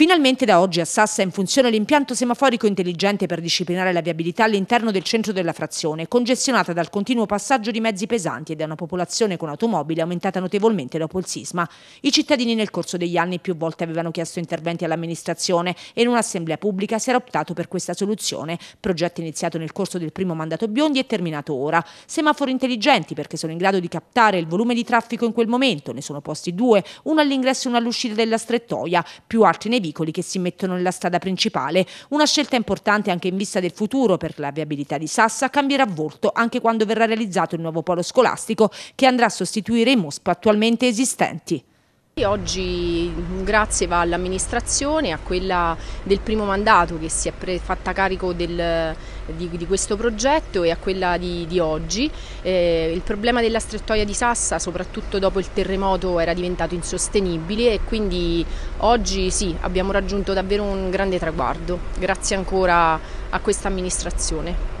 Finalmente da oggi a Sassa è in funzione l'impianto semaforico intelligente per disciplinare la viabilità all'interno del centro della frazione, congestionata dal continuo passaggio di mezzi pesanti e da una popolazione con automobili aumentata notevolmente dopo il sisma. I cittadini nel corso degli anni più volte avevano chiesto interventi all'amministrazione e in un'assemblea pubblica si era optato per questa soluzione, progetto iniziato nel corso del primo mandato Biondi e terminato ora. Semafori intelligenti perché sono in grado di captare il volume di traffico in quel momento, ne sono posti due, uno all'ingresso e uno all'uscita della strettoia, più altri nei veicoli che si mettono nella strada principale. Una scelta importante anche in vista del futuro perché la viabilità di Sassa cambierà volto anche quando verrà realizzato il nuovo polo scolastico che andrà a sostituire i MOSP attualmente esistenti. Oggi grazie va all'amministrazione, a quella del primo mandato che si è fatta carico del, di, di, questo progetto e a quella di, di oggi. Eh, il problema della strettoia di Sassa, soprattutto dopo il terremoto, era diventato insostenibile e quindi oggi sì, abbiamo raggiunto davvero un grande traguardo, grazie ancora a questa amministrazione.